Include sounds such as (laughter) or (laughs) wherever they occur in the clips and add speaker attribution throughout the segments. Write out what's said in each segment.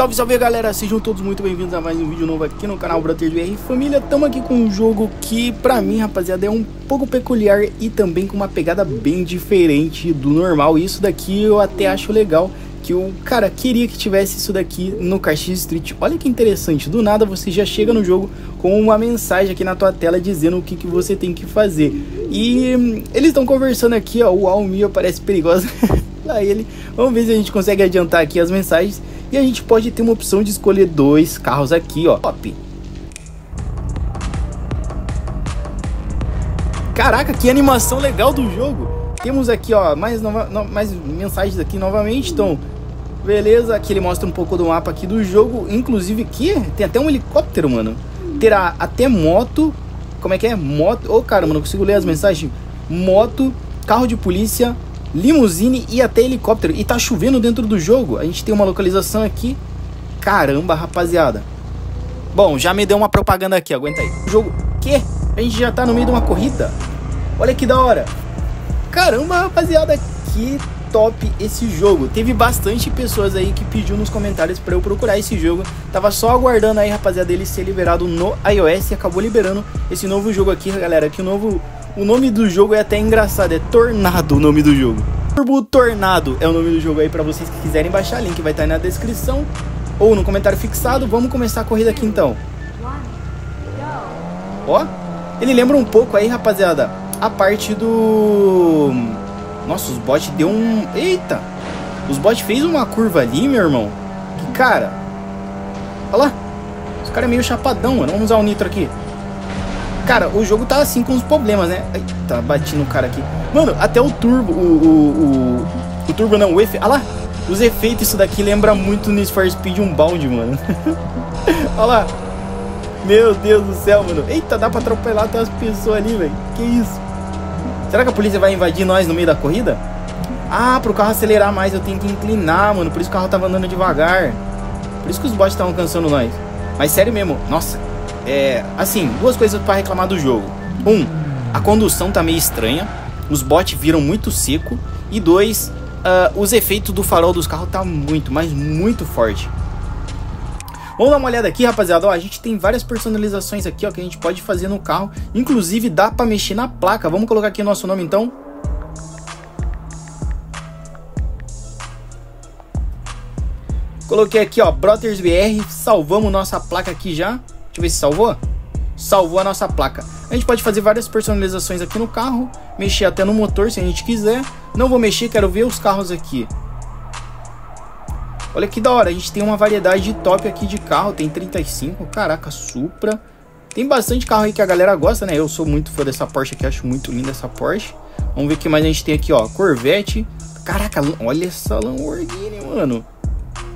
Speaker 1: Salve, salve galera, sejam todos muito bem-vindos a mais um vídeo novo aqui no canal Brothers VR Família, tamo aqui com um jogo que pra mim, rapaziada, é um pouco peculiar e também com uma pegada bem diferente do normal Isso daqui eu até acho legal, que eu, cara, queria que tivesse isso daqui no Cash Street Olha que interessante, do nada você já chega no jogo com uma mensagem aqui na tua tela dizendo o que, que você tem que fazer E hum, eles estão conversando aqui, ó, o Almir parece perigoso Lá (laughs) ele, vamos ver se a gente consegue adiantar aqui as mensagens e a gente pode ter uma opção de escolher dois carros aqui, ó. Top. Caraca, que animação legal do jogo. Temos aqui, ó, mais, nova, no, mais mensagens aqui novamente, então... Beleza, aqui ele mostra um pouco do mapa aqui do jogo. Inclusive, aqui tem até um helicóptero, mano. Terá até moto. Como é que é? Moto. Ô, oh, cara, mano, não consigo ler as mensagens. Moto, carro de polícia, limusine e até helicóptero. E tá chovendo dentro do jogo. A gente tem uma localização aqui. Caramba, rapaziada. Bom, já me deu uma propaganda aqui, aguenta aí. O jogo... Que? A gente já tá no meio de uma corrida? Olha que da hora. Caramba, rapaziada, que top esse jogo. Teve bastante pessoas aí que pediu nos comentários para eu procurar esse jogo. Tava só aguardando aí, rapaziada, ele ser liberado no iOS e acabou liberando esse novo jogo aqui, galera. Que o novo o nome do jogo é até engraçado, é Tornado o nome do jogo. Turbo Tornado é o nome do jogo aí para vocês que quiserem baixar, link vai estar tá aí na descrição ou no comentário fixado. Vamos começar a corrida aqui então. Ó, ele lembra um pouco aí, rapaziada, a parte do... Nossa, os bots deu um... Eita! Os bots fez uma curva ali, meu irmão. Que cara... Olha lá. Os caras é meio chapadão, mano. Vamos usar o nitro aqui. Cara, o jogo tá assim com os problemas, né? Ai, tá batindo o cara aqui. Mano, até o turbo, o... O, o, o turbo não, o efeito... Olha ah lá! Os efeitos, isso daqui lembra muito Need for Speed um mano. Olha (laughs) ah lá. Meu Deus do céu, mano. Eita, dá pra atropelar até as pessoas ali, velho. Que isso? Será que a polícia vai invadir nós no meio da corrida? Ah, pro carro acelerar mais eu tenho que inclinar, mano. Por isso o carro tava andando devagar. Por isso que os bots estavam cansando nós. Mas sério mesmo, nossa, é, assim, duas coisas para reclamar do jogo. Um, a condução tá meio estranha, os bots viram muito seco. E dois, uh, os efeitos do farol dos carros tá muito, mas muito forte. Vamos dar uma olhada aqui, rapaziada. Ó, a gente tem várias personalizações aqui ó, que a gente pode fazer no carro. Inclusive, dá para mexer na placa. Vamos colocar aqui o nosso nome, então. Coloquei aqui, ó, Brothers BR. Salvamos nossa placa aqui já. Deixa ver se salvou. Salvou a nossa placa. A gente pode fazer várias personalizações aqui no carro. Mexer até no motor se a gente quiser. Não vou mexer, quero ver os carros aqui. Olha que da hora, a gente tem uma variedade de top aqui de carro. Tem 35, caraca, Supra. Tem bastante carro aí que a galera gosta, né? Eu sou muito fã dessa Porsche aqui, acho muito linda essa Porsche. Vamos ver o que mais a gente tem aqui, ó. Corvette. Caraca, olha essa Lamborghini, mano.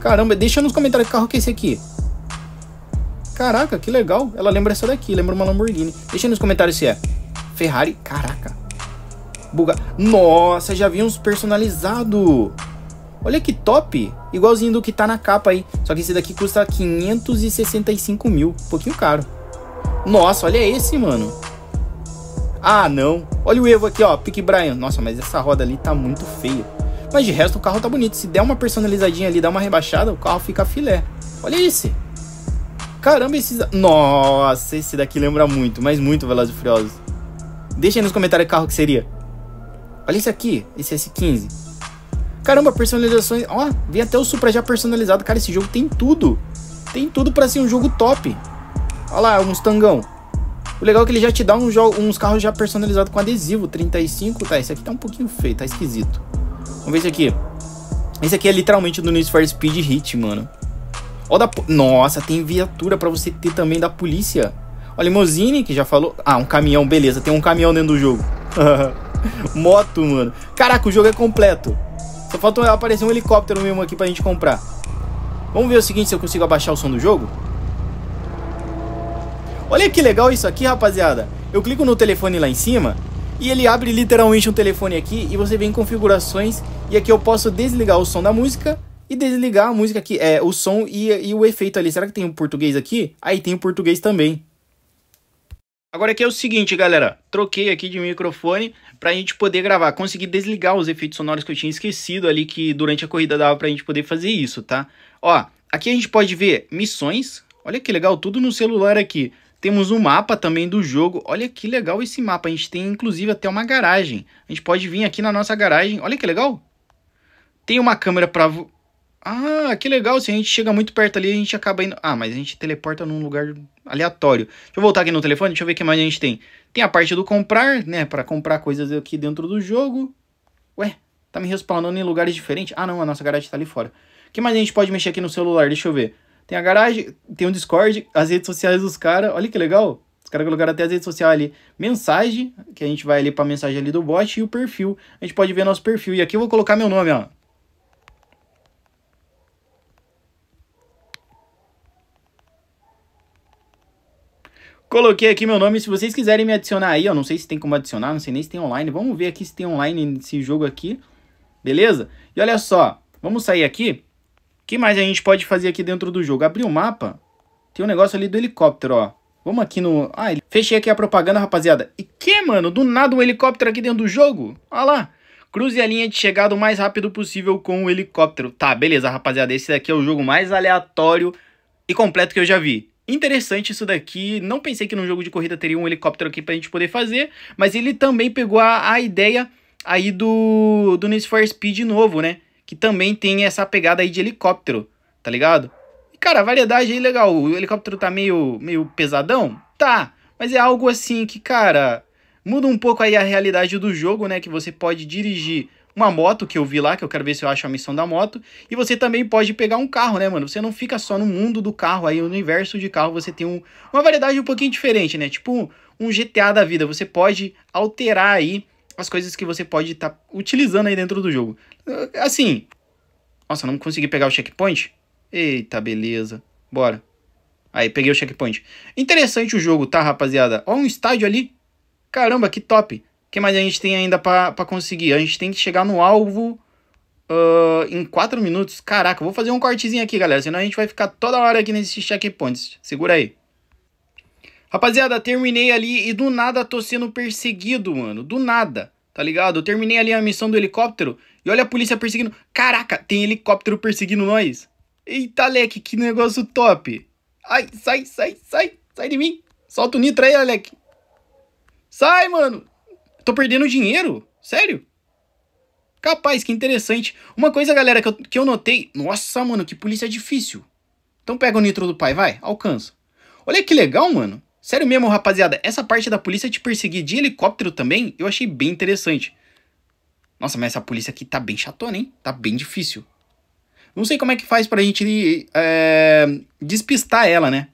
Speaker 1: Caramba, deixa nos comentários que carro que é esse aqui. Caraca, que legal. Ela lembra essa daqui, lembra uma Lamborghini. Deixa aí nos comentários se é. Ferrari, caraca. Buga. Nossa, já vi uns personalizado. Olha que top. Igualzinho do que tá na capa aí. Só que esse daqui custa 565 mil. Um pouquinho caro. Nossa, olha esse, mano. Ah, não. Olha o Evo aqui, ó. Pique Brian. Nossa, mas essa roda ali tá muito feia. Mas de resto o carro tá bonito. Se der uma personalizadinha ali, dá uma rebaixada, o carro fica filé. Olha esse. Caramba, esses. Nossa, esse daqui lembra muito, mas muito veloz e Furiosos. Deixa aí nos comentários que carro que seria. Olha esse aqui, esse S15. Caramba, personalizações. Ó, vem até o Supra já personalizado. Cara, esse jogo tem tudo. Tem tudo para ser um jogo top. Olha lá, um Mustangão. O legal é que ele já te dá um uns carros já personalizados com adesivo. 35, tá? Esse aqui tá um pouquinho feio, tá esquisito. Vamos ver esse aqui. Esse aqui é literalmente do Need for Speed Hit, mano. Ó, da. Nossa, tem viatura para você ter também da polícia. Ó, limousine, que já falou. Ah, um caminhão, beleza, tem um caminhão dentro do jogo. (laughs) Moto, mano. Caraca, o jogo é completo. Só falta aparecer um helicóptero mesmo aqui pra gente comprar. Vamos ver o seguinte, se eu consigo abaixar o som do jogo. Olha que legal isso aqui, rapaziada. Eu clico no telefone lá em cima e ele abre literalmente um telefone aqui e você vem em configurações e aqui eu posso desligar o som da música e desligar a música aqui, é, o som e, e o efeito ali. Será que tem o um português aqui? Aí tem o um português também. Agora aqui é o seguinte, galera, troquei aqui de microfone pra gente poder gravar. Consegui desligar os efeitos sonoros que eu tinha esquecido ali, que durante a corrida dava pra gente poder fazer isso, tá? Ó, aqui a gente pode ver missões, olha que legal, tudo no celular aqui. Temos um mapa também do jogo, olha que legal esse mapa, a gente tem inclusive até uma garagem. A gente pode vir aqui na nossa garagem, olha que legal. Tem uma câmera pra ah, que legal. Se a gente chega muito perto ali, a gente acaba indo. Ah, mas a gente teleporta num lugar aleatório. Deixa eu voltar aqui no telefone, deixa eu ver o que mais a gente tem. Tem a parte do comprar, né? Para comprar coisas aqui dentro do jogo. Ué, tá me respawnando em lugares diferentes? Ah, não, a nossa garagem tá ali fora. O que mais a gente pode mexer aqui no celular? Deixa eu ver. Tem a garagem, tem o Discord, as redes sociais dos caras. Olha que legal. Os caras colocaram até as redes sociais ali. Mensagem, que a gente vai ali pra mensagem ali do bot. E o perfil. A gente pode ver nosso perfil. E aqui eu vou colocar meu nome, ó. Coloquei aqui meu nome, se vocês quiserem me adicionar aí, ó, não sei se tem como adicionar, não sei nem se tem online, vamos ver aqui se tem online nesse jogo aqui, beleza? E olha só, vamos sair aqui, o que mais a gente pode fazer aqui dentro do jogo? Abrir o um mapa, tem um negócio ali do helicóptero, ó, vamos aqui no... Ah, fechei aqui a propaganda, rapaziada. E que, mano, do nada um helicóptero aqui dentro do jogo? Olha lá, cruze a linha de chegada o mais rápido possível com o helicóptero. Tá, beleza, rapaziada, esse daqui é o jogo mais aleatório e completo que eu já vi. Interessante isso daqui, não pensei que num jogo de corrida teria um helicóptero aqui pra gente poder fazer, mas ele também pegou a, a ideia aí do, do Need for Speed novo, né? Que também tem essa pegada aí de helicóptero, tá ligado? E cara, a variedade aí legal, o helicóptero tá meio, meio pesadão? Tá, mas é algo assim que, cara, muda um pouco aí a realidade do jogo, né? Que você pode dirigir uma moto que eu vi lá, que eu quero ver se eu acho a missão da moto. E você também pode pegar um carro, né, mano? Você não fica só no mundo do carro, aí no universo de carro você tem um, uma variedade um pouquinho diferente, né? Tipo um GTA da vida. Você pode alterar aí as coisas que você pode estar tá utilizando aí dentro do jogo. Assim. Nossa, não consegui pegar o checkpoint? Eita, beleza. Bora. Aí, peguei o checkpoint. Interessante o jogo, tá, rapaziada? Ó, um estádio ali. Caramba, que top que mais a gente tem ainda para conseguir? A gente tem que chegar no alvo uh, em 4 minutos. Caraca, vou fazer um cortezinho aqui, galera. Senão a gente vai ficar toda hora aqui nesses checkpoints. Segura aí. Rapaziada, terminei ali e do nada tô sendo perseguido, mano. Do nada, tá ligado? Eu terminei ali a missão do helicóptero e olha a polícia perseguindo. Caraca, tem helicóptero perseguindo nós. Eita, leque, que negócio top. Ai, sai, sai, sai, sai de mim. Solta o nitro aí, Alec. Sai, mano. Tô perdendo dinheiro? Sério? Capaz, que interessante. Uma coisa, galera, que eu, que eu notei. Nossa, mano, que polícia difícil. Então pega o nitro do pai, vai, alcança. Olha que legal, mano. Sério mesmo, rapaziada, essa parte da polícia te perseguir de helicóptero também, eu achei bem interessante. Nossa, mas essa polícia aqui tá bem chatona, hein? Tá bem difícil. Não sei como é que faz pra gente é, despistar ela, né?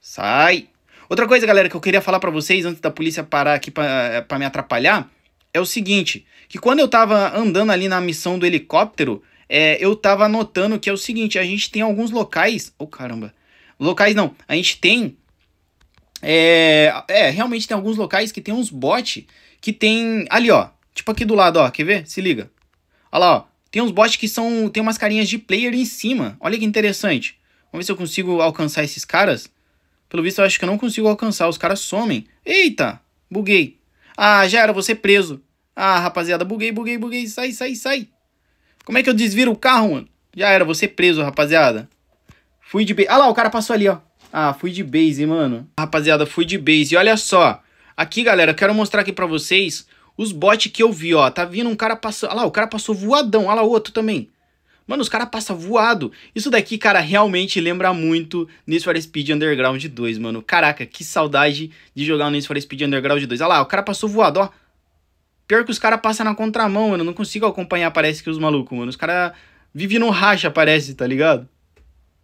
Speaker 1: Sai! Outra coisa, galera, que eu queria falar para vocês antes da polícia parar aqui para eh, me atrapalhar é o seguinte: que quando eu tava andando ali na missão do helicóptero, é, eu tava notando que é o seguinte: a gente tem alguns locais. Oh, caramba! Locais não, a gente tem. É, é realmente tem alguns locais que tem uns bots que tem. Ali, ó. Tipo aqui do lado, ó. Quer ver? Se liga. Olha lá, ó. Tem uns bots que são. Tem umas carinhas de player em cima. Olha que interessante. Vamos ver se eu consigo alcançar esses caras. Pelo visto, eu acho que eu não consigo alcançar. Os caras somem. Eita! Buguei. Ah, já era, você preso. Ah, rapaziada, buguei, buguei, buguei. Sai, sai, sai. Como é que eu desviro o carro, mano? Já era, você preso, rapaziada. Fui de base. Ah lá, o cara passou ali, ó. Ah, fui de base, mano. Rapaziada, fui de base. E olha só. Aqui, galera, quero mostrar aqui pra vocês os bots que eu vi, ó. Tá vindo um cara passando. Ah lá, o cara passou voadão. Ah lá, outro também. Mano, os caras passam voado. Isso daqui, cara, realmente lembra muito Need for Speed Underground 2, mano. Caraca, que saudade de jogar o Need for Speed Underground 2. Olha lá, o cara passou voado, ó. Pior que os caras passam na contramão, mano. não consigo acompanhar, parece que os malucos, mano. Os caras vivem no racha, parece, tá ligado?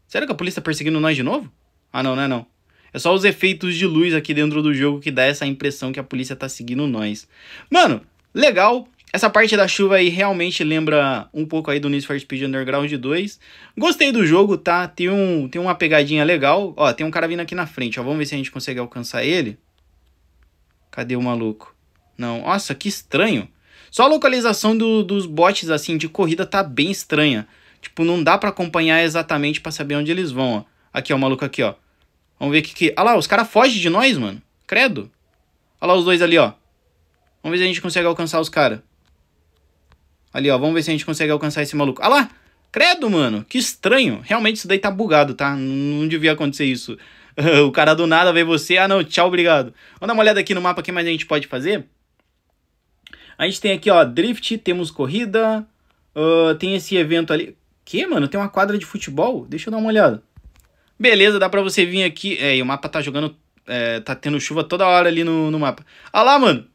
Speaker 1: Será que a polícia tá perseguindo nós de novo? Ah, não, não é não. É só os efeitos de luz aqui dentro do jogo que dá essa impressão que a polícia tá seguindo nós. Mano, legal essa parte da chuva aí realmente lembra um pouco aí do Need for Speed Underground 2. Gostei do jogo, tá? Tem, um, tem uma pegadinha legal. Ó, tem um cara vindo aqui na frente, ó. Vamos ver se a gente consegue alcançar ele. Cadê o maluco? Não. Nossa, que estranho. Só a localização do, dos bots, assim, de corrida tá bem estranha. Tipo, não dá para acompanhar exatamente para saber onde eles vão, ó. Aqui, ó, o maluco aqui, ó. Vamos ver o que que... Ah lá, os caras fogem de nós, mano. Credo. Olha lá os dois ali, ó. Vamos ver se a gente consegue alcançar os caras. Ali, ó. Vamos ver se a gente consegue alcançar esse maluco. Ah lá! Credo, mano. Que estranho. Realmente isso daí tá bugado, tá? Não devia acontecer isso. (laughs) o cara do nada vê você. Ah, não. Tchau, obrigado. Vamos dar uma olhada aqui no mapa. O que mais a gente pode fazer? A gente tem aqui, ó. Drift. Temos corrida. Uh, tem esse evento ali. Que, mano? Tem uma quadra de futebol? Deixa eu dar uma olhada. Beleza, dá pra você vir aqui. É, e o mapa tá jogando... É, tá tendo chuva toda hora ali no, no mapa. Ah lá, mano.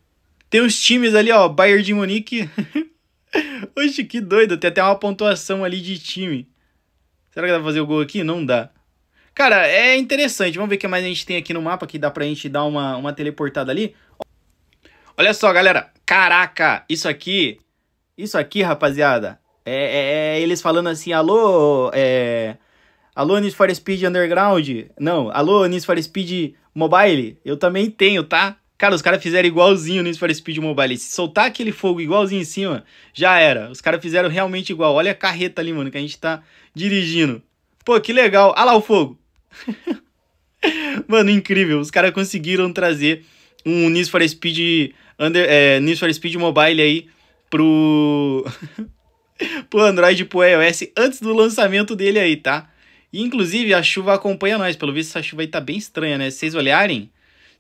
Speaker 1: Tem uns times ali, ó. Bayern de Munique. (laughs) (laughs) Oxe, que doido. Tem até uma pontuação ali de time. Será que dá pra fazer o gol aqui? Não dá. Cara, é interessante. Vamos ver o que mais a gente tem aqui no mapa que dá pra gente dar uma, uma teleportada ali. Olha só, galera. Caraca, isso aqui... Isso aqui, rapaziada, é, é, é eles falando assim, alô, é... Alô, Need for Speed Underground? Não, alô, Need for Speed Mobile? Eu também tenho, tá? Cara, os caras fizeram igualzinho no Need for Speed Mobile. Se soltar aquele fogo igualzinho em cima, já era. Os caras fizeram realmente igual. Olha a carreta ali, mano, que a gente tá dirigindo. Pô, que legal. Ah lá o fogo. (laughs) mano, incrível. Os caras conseguiram trazer um Need for Speed, under, é, Need for Speed Mobile aí pro... (laughs) pro Android pro iOS antes do lançamento dele aí, tá? E, inclusive, a chuva acompanha nós. Pelo visto, essa chuva aí tá bem estranha, né? Se vocês olharem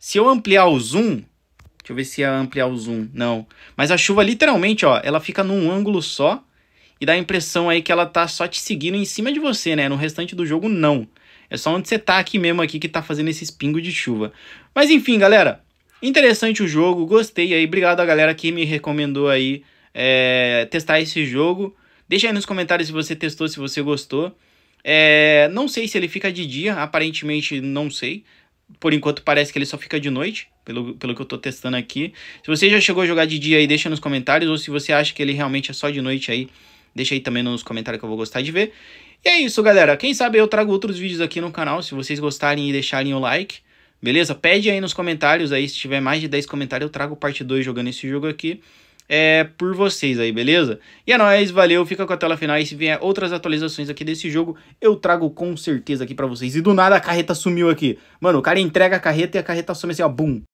Speaker 1: se eu ampliar o zoom, deixa eu ver se é ampliar o zoom, não. Mas a chuva literalmente, ó, ela fica num ângulo só e dá a impressão aí que ela tá só te seguindo em cima de você, né? No restante do jogo não. É só onde você tá aqui mesmo aqui que tá fazendo esses pingos de chuva. Mas enfim, galera, interessante o jogo, gostei aí. Obrigado a galera que me recomendou aí é, testar esse jogo. Deixa aí nos comentários se você testou, se você gostou. É, não sei se ele fica de dia, aparentemente não sei por enquanto parece que ele só fica de noite, pelo, pelo que eu tô testando aqui. Se você já chegou a jogar de dia aí, deixa nos comentários, ou se você acha que ele realmente é só de noite aí, deixa aí também nos comentários que eu vou gostar de ver. E é isso, galera. Quem sabe eu trago outros vídeos aqui no canal, se vocês gostarem e deixarem o like. Beleza? Pede aí nos comentários aí, se tiver mais de 10 comentários, eu trago parte 2 jogando esse jogo aqui é, por vocês aí, beleza? E é nóis, valeu, fica com a tela final e se vier outras atualizações aqui desse jogo, eu trago com certeza aqui pra vocês. E do nada a carreta sumiu aqui. Mano, o cara entrega a carreta e a carreta some assim, ó, bum.